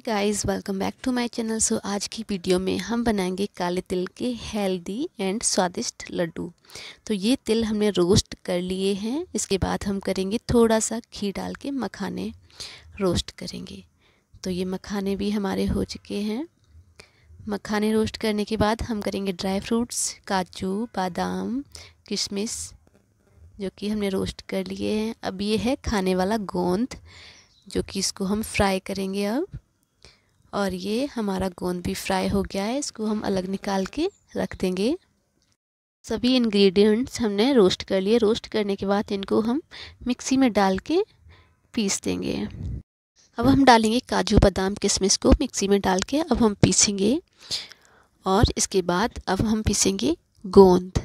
hey guys welcome back to my channel so आज की video में हम बनाएंगे काले तिल के हेल्दी एंड स्वादिष्ट लड्डू तो ये तिल हमने रोस्ट कर लिए हैं इसके बाद हम करेंगे थोड़ा सा घी डाल के मखाने रोस्ट करेंगे तो ये मखाने भी हमारे हो चुके हैं मखाने रोस्ट करने के बाद हम करेंगे ड्राई फ्रूट्स काजू बादाम किशमिश जो कि हमने रोस्ट कर लिए हैं अब ये है खाने वाला गोंद जो कि इसको हम फ्राई करेंगे अब और ये हमारा गोंद भी फ्राई हो गया है इसको हम अलग निकाल के रख देंगे सभी इंग्रेडिएंट्स हमने रोस्ट कर लिए रोस्ट करने के बाद इनको हम मिक्सी में डाल के पीस देंगे अब हम डालेंगे काजू बादाम किशमिश को मिक्सी में डाल के अब हम पीसेंगे और इसके बाद अब हम पीसेंगे गोंद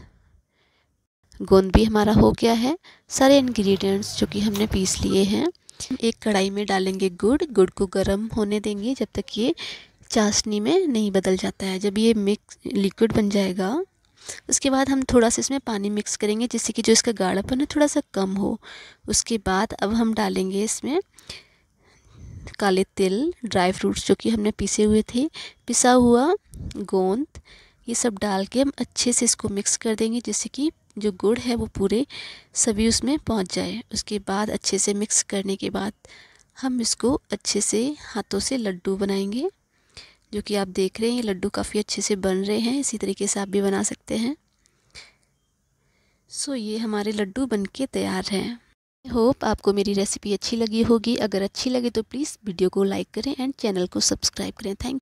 गोंद भी हमारा हो गया है सारे इंग्रेडिएंट्स जो कि हमने पीस लिए हैं एक कढ़ाई में डालेंगे गुड़ गुड़ को गर्म होने देंगे जब तक ये चाशनी में नहीं बदल जाता है जब ये मिक्स लिक्विड बन जाएगा उसके बाद हम थोड़ा सा इसमें पानी मिक्स करेंगे जिससे कि जो इसका गाढ़ापन है थोड़ा सा कम हो उसके बाद अब हम डालेंगे इसमें काले तिल ड्राई फ्रूट्स जो कि हमने पीसे हुए थे पिसा हुआ गोंद ये सब डाल के हम अच्छे से इसको मिक्स कर देंगे जिससे कि जो गुड़ है वो पूरे सभी उसमें पहुंच जाए उसके बाद अच्छे से मिक्स करने के बाद हम इसको अच्छे से हाथों से लड्डू बनाएंगे जो कि आप देख रहे हैं ये लड्डू काफ़ी अच्छे से बन रहे हैं इसी तरीके से आप भी बना सकते हैं सो ये हमारे लड्डू बन तैयार हैं होप आपको मेरी रेसिपी अच्छी लगी होगी अगर अच्छी लगे तो प्लीज़ वीडियो को लाइक करें एंड चैनल को सब्सक्राइब करें थैंक